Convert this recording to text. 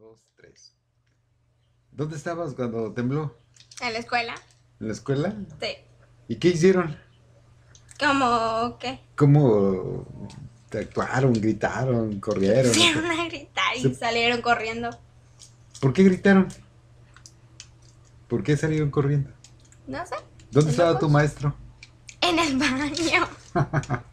dos, tres. ¿Dónde estabas cuando tembló? En la escuela. ¿En la escuela? Sí. ¿Y qué hicieron? ¿Cómo qué? ¿Cómo actuaron, gritaron, corrieron? Hicieron a gritar y salieron corriendo. ¿Por qué gritaron? ¿Por qué salieron corriendo? No sé. ¿Dónde estaba tu maestro? En el baño.